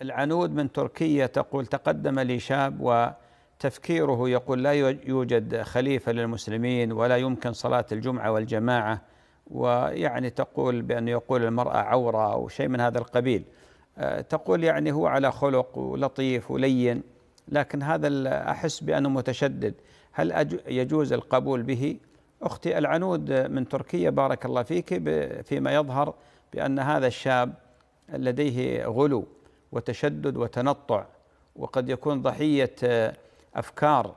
العنود من تركيا تقول تقدم لي شاب وتفكيره يقول لا يوجد خليفة للمسلمين ولا يمكن صلاة الجمعة والجماعة ويعني تقول بأن يقول المرأة عورة أو شيء من هذا القبيل آه، تقول يعني هو على خلق ولطيف ولين لكن هذا أحس بأنه متشدد هل يجوز القبول به أختي العنود من تركيا بارك الله فيك فيما يظهر بأن هذا الشاب لديه غلو وتشدد وتنطع وقد يكون ضحيه آه، افكار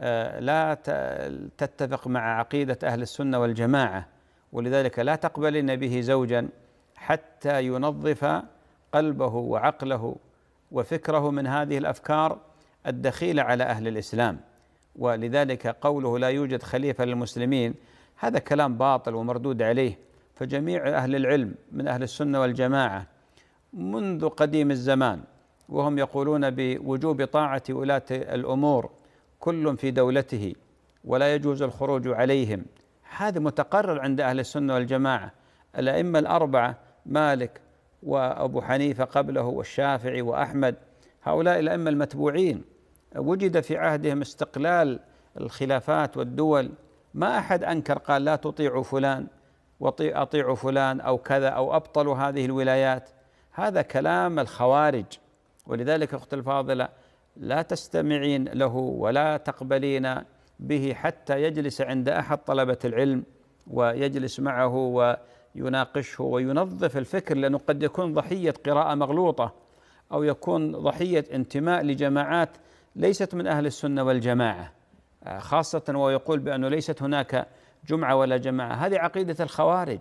آه، لا تتفق مع عقيده اهل السنه والجماعه ولذلك لا تقبلن به زوجا حتى ينظف قلبه وعقله وفكره من هذه الافكار الدخيله على اهل الاسلام ولذلك قوله لا يوجد خليفه للمسلمين هذا كلام باطل ومردود عليه فجميع اهل العلم من اهل السنه والجماعه منذ قديم الزمان وهم يقولون بوجوب طاعة ولاة الأمور كل في دولته ولا يجوز الخروج عليهم هذا متقرر عند أهل السنة والجماعة الأئمة الأربعة مالك وأبو حنيفة قبله والشافعي وأحمد هؤلاء الأئمة المتبوعين وجد في عهدهم استقلال الخلافات والدول ما أحد أنكر قال لا تطيعوا فلان وأطيعوا فلان أو كذا أو أبطلوا هذه الولايات هذا كلام الخوارج ولذلك أخت الفاضلة لا تستمعين له ولا تقبلين به حتى يجلس عند أحد طلبة العلم ويجلس معه ويناقشه وينظف الفكر لأنه قد يكون ضحية قراءة مغلوطة أو يكون ضحية انتماء لجماعات ليست من أهل السنة والجماعة آه، خاصة ويقول بأنه ليست هناك جمعة ولا جماعة هذه عقيدة الخوارج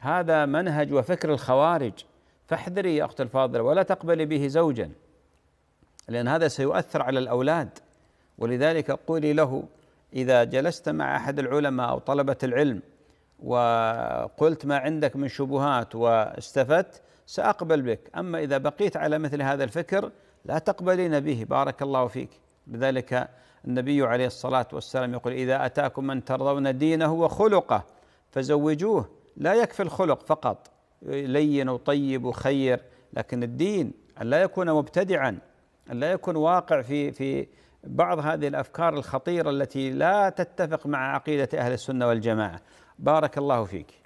هذا منهج وفكر الخوارج فاحذري يا أخت الفاضلة ولا تقبلي به زوجا لأن هذا سيؤثر على الأولاد ولذلك قولي له إذا جلست مع أحد العلماء أو طلبة العلم وقلت ما عندك من شبهات واستفدت سأقبل بك أما إذا بقيت على مثل هذا الفكر لا تقبلين به بارك الله فيك لذلك النبي عليه الصلاة والسلام يقول إذا أتاكم من ترضون دينه وخلقه فزوجوه لا يكفي الخلق فقط لين وطيب وخير لكن الدين أن لا يكون مبتدعا أن لا يكون واقع في في بعض هذه الأفكار الخطيرة التي لا تتفق مع عقيدة أهل السنة والجماعة بارك الله فيك